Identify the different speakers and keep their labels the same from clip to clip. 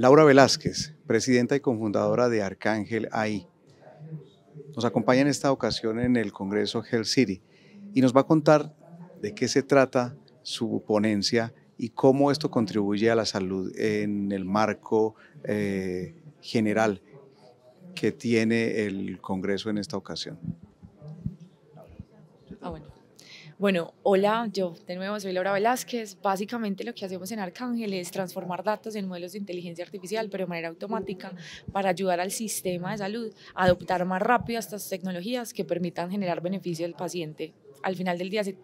Speaker 1: Laura Velázquez, presidenta y cofundadora de Arcángel AI. Nos acompaña en esta ocasión en el Congreso Health City y nos va a contar de qué se trata su ponencia y cómo esto contribuye a la salud en el marco eh, general que tiene el Congreso en esta ocasión.
Speaker 2: Bueno, hola, yo de nuevo soy Laura Velázquez. Básicamente lo que hacemos en Arcángel es transformar datos en modelos de inteligencia artificial, pero de manera automática, para ayudar al sistema de salud a adoptar más rápido estas tecnologías que permitan generar beneficio al paciente. Al final del día se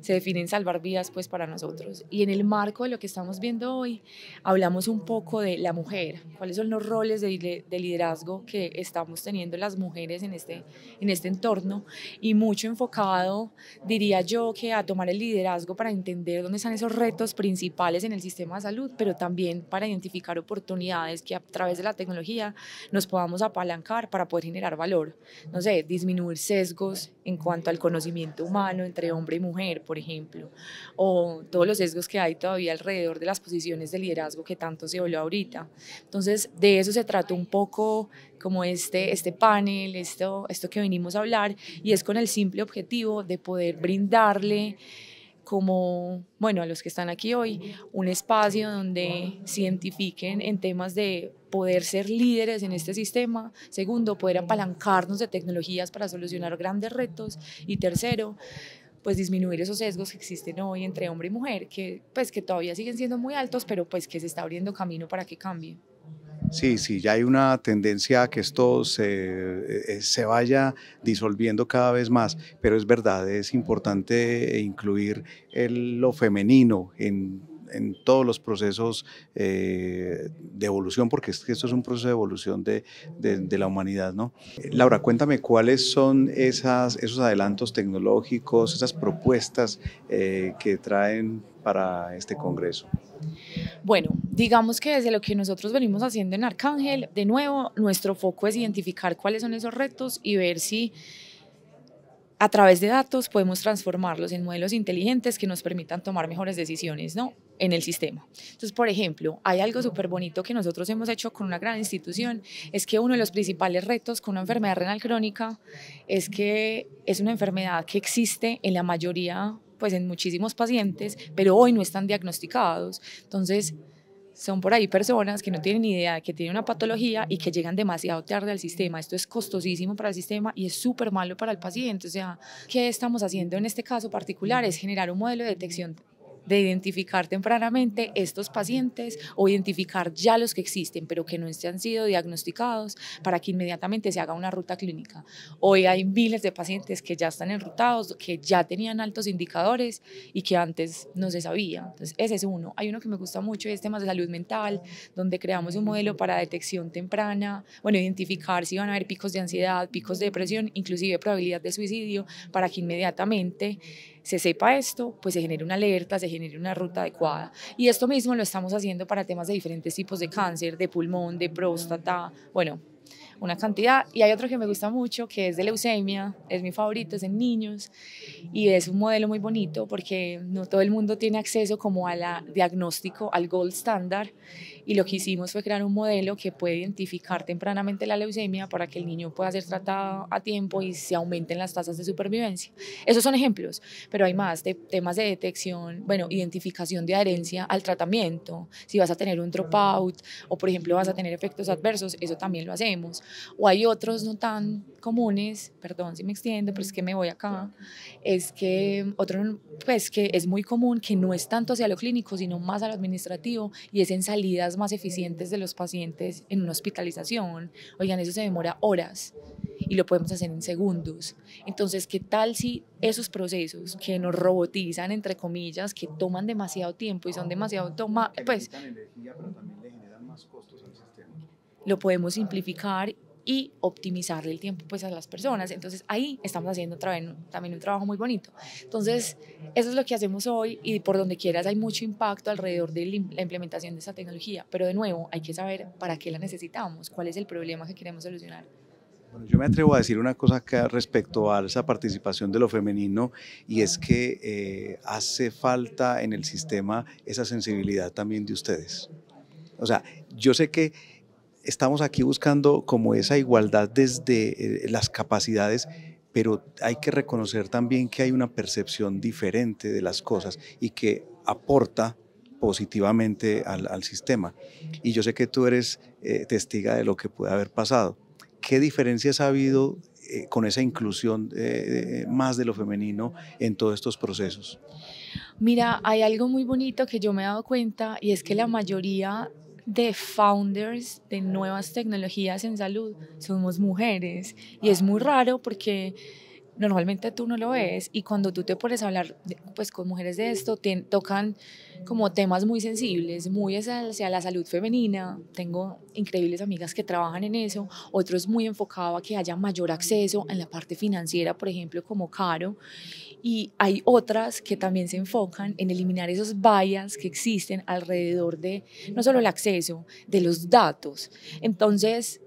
Speaker 2: se define en salvar vidas pues para nosotros. Y en el marco de lo que estamos viendo hoy, hablamos un poco de la mujer, cuáles son los roles de, liderazgo que estamos teniendo las mujeres en este, en este entorno y mucho enfocado, diría yo, que a tomar el liderazgo para entender dónde están esos retos principales en el sistema de salud, pero también para identificar oportunidades que a través de la tecnología nos podamos apalancar para poder generar valor, no sé, disminuir sesgos en cuanto al conocimiento humano entre hombre y mujer, por ejemplo, o todos los sesgos que hay todavía alrededor de las posiciones de liderazgo que tanto se habló ahorita. Entonces, de eso se trata un poco como este, este panel, esto, esto que venimos a hablar, y es con el simple objetivo de poder brindarle como, bueno, a los que están aquí hoy, un espacio donde se identifiquen en temas de poder ser líderes en este sistema, segundo, poder apalancarnos de tecnologías para solucionar grandes retos y tercero, pues disminuir esos sesgos que existen hoy entre hombre y mujer, que pues que todavía siguen siendo muy altos, pero pues que se está abriendo camino para que cambie.
Speaker 1: Sí, sí, ya hay una tendencia a que esto eh, se, vaya disolviendo cada vez más, pero es verdad, es importante incluir lo femenino en todos los procesos eh, de evolución, porque esto es un proceso de evolución de, la humanidad, ¿no? Eh, Laura, cuéntame cuáles son esos adelantos tecnológicos, esas propuestas que traen para este Congreso?
Speaker 2: Bueno, digamos que desde lo que nosotros venimos haciendo en Arcángel, de nuevo, nuestro foco es identificar cuáles son esos retos y ver si a través de datos podemos transformarlos en modelos inteligentes que nos permitan tomar mejores decisiones ¿no? en el sistema. Entonces, por ejemplo, hay algo súper bonito que nosotros hemos hecho con una gran institución, es que uno de los principales retos con una enfermedad renal crónica es que es una enfermedad que existe en la mayoría pues en muchísimos pacientes, pero hoy no están diagnosticados. Entonces, son por ahí personas que no tienen idea de que tienen una patología y que llegan demasiado tarde al sistema. Esto es costosísimo para el sistema y es súper malo para el paciente. O sea, ¿qué estamos haciendo en este caso particular? Es generar un modelo de detección de identificar tempranamente estos pacientes o identificar ya los que existen, pero que no se han sido diagnosticados, para que inmediatamente se haga una ruta clínica. Hoy hay miles de pacientes que ya están enrutados, que ya tenían altos indicadores y que antes no se sabía. Entonces, ese es uno. Hay uno que me gusta mucho, es temas de salud mental, donde creamos un modelo para detección temprana, bueno, identificar si van a haber picos de ansiedad, picos de depresión, inclusive probabilidad de suicidio, para que inmediatamente se sepa esto, pues se genera una alerta, se genere una ruta adecuada. Y esto mismo lo estamos haciendo para temas de diferentes tipos de cáncer, de pulmón, de próstata, bueno, una cantidad. Y hay otro que me gusta mucho, que es de leucemia, es mi favorito, es en niños, y es un modelo muy bonito porque no todo el mundo tiene acceso como a diagnóstico, al gold standard, y lo que hicimos fue crear un modelo que puede identificar tempranamente la leucemia para que el niño pueda ser tratado a tiempo y se aumenten las tasas de supervivencia. Esos son ejemplos, pero hay más de temas de detección, bueno, identificación de adherencia al tratamiento, si vas a tener un dropout o por ejemplo vas a tener efectos adversos, eso también lo hacemos. O hay otros no tan comunes, perdón si me extiendo, pero es que me voy acá, es que otro pues que es muy común que no es tanto hacia lo clínico, sino más a lo administrativo y es en salidas más eficientes de los pacientes en una hospitalización, oigan, eso se demora horas y lo podemos hacer en segundos. Entonces, ¿qué tal si esos procesos que nos robotizan, entre comillas, que toman demasiado tiempo y son demasiado pues... Lo podemos simplificar y optimizarle el tiempo pues a las personas. Entonces ahí estamos haciendo otra vez, también un trabajo muy bonito. Entonces eso es lo que hacemos hoy y por donde quieras hay mucho impacto alrededor de la implementación de esa tecnología, pero de nuevo hay que saber para qué la necesitamos, cuál es el problema que queremos solucionar.
Speaker 1: Bueno, yo me atrevo a decir una cosa acá respecto a esa participación de lo femenino y es que eh, hace falta en el sistema esa sensibilidad también de ustedes. O sea, yo sé que estamos aquí buscando como esa igualdad desde eh, las capacidades, pero hay que reconocer también que hay una percepción diferente de las cosas y que aporta positivamente al, sistema. Y yo sé que tú eres eh, testiga de lo que puede haber pasado. ¿Qué diferencias ha habido eh, con esa inclusión más de lo femenino en todos estos procesos?
Speaker 2: Mira, hay algo muy bonito que yo me he dado cuenta y es que la mayoría de founders de nuevas tecnologías en salud somos mujeres y es muy raro porque normalmente tú no lo ves y cuando tú te pones a hablar pues con mujeres de esto tocan como temas muy sensibles muy hacia la salud femenina tengo increíbles amigas que trabajan en eso otros muy enfocado a que haya mayor acceso en la parte financiera por ejemplo como Caro y hay otras que también se enfocan en eliminar esos vallas que existen alrededor de no solo el acceso de los datos entonces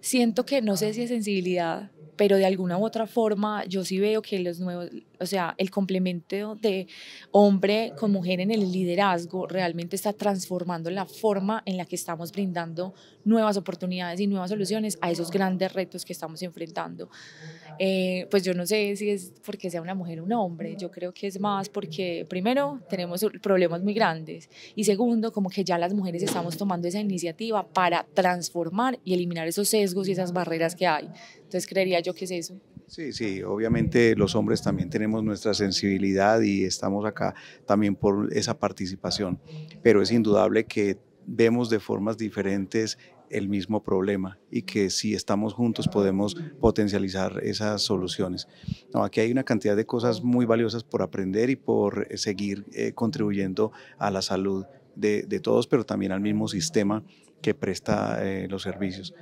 Speaker 2: siento que no sé si es sensibilidad pero de alguna u otra forma yo sí veo que los nuevos, o sea, el complemento de hombre con mujer en el liderazgo realmente está transformando la forma en la que estamos brindando nuevas oportunidades y nuevas soluciones a esos grandes retos que estamos enfrentando. Eh, pues yo no sé si es porque sea una mujer o un hombre, yo creo que es más porque primero tenemos problemas muy grandes y segundo como que ya las mujeres estamos tomando esa iniciativa para transformar y eliminar esos sesgos y esas barreras que hay. Entonces creería yo que es eso.
Speaker 1: Sí, sí, obviamente los hombres también tenemos nuestra sensibilidad y estamos acá también por esa participación, pero es indudable que vemos de formas diferentes el mismo problema y que si estamos juntos podemos potencializar esas soluciones. No, aquí hay una cantidad de cosas muy valiosas por aprender y por eh, seguir eh, contribuyendo a la salud de, todos, pero también al mismo sistema que presta eh, los servicios.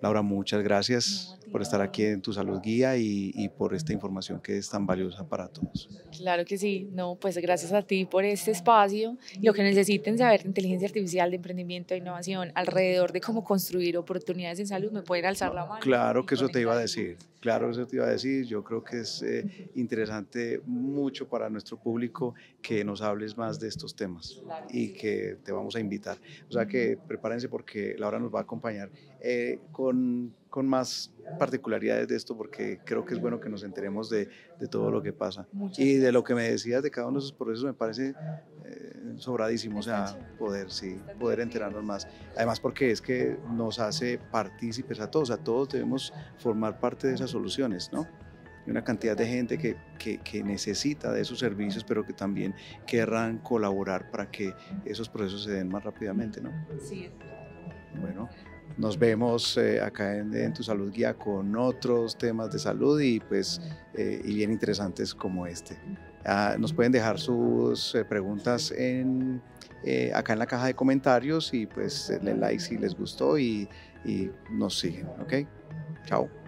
Speaker 1: Laura, muchas gracias por estar aquí en Tu Salud Guía y, por esta información que es tan valiosa para todos.
Speaker 2: Claro que sí, no, pues gracias a ti por este espacio. Lo que necesiten saber de inteligencia artificial, de emprendimiento, e innovación, alrededor de cómo construir oportunidades en salud, me pueden alzar la mano.
Speaker 1: Claro que eso te iba a decir, claro que eso te iba a decir. Yo creo que es eh, interesante mucho para nuestro público que nos hables más de estos temas y que te vamos a invitar. O sea que prepárense porque Laura nos va a acompañar eh, con con más particularidades de esto porque creo que es bueno que nos enteremos de, de todo lo que pasa. y de lo que me decías de cada uno de esos procesos me parece eh, sobradísimo, o sea, poder, sí, poder enterarnos más. Además porque es que nos hace partícipes a todos, a todos debemos formar parte de esas soluciones, ¿no? y una cantidad de gente que, que, necesita de esos servicios, pero que también querrán colaborar para que esos procesos se den más rápidamente, ¿no? Sí, Bueno. Nos vemos eh, acá en, Tu Salud Guía con otros temas de salud y pues eh, y bien interesantes como este. Ah, nos pueden dejar sus eh, preguntas en, acá en la caja de comentarios y pues denle like si les gustó y, y nos siguen, ¿ok? Chao.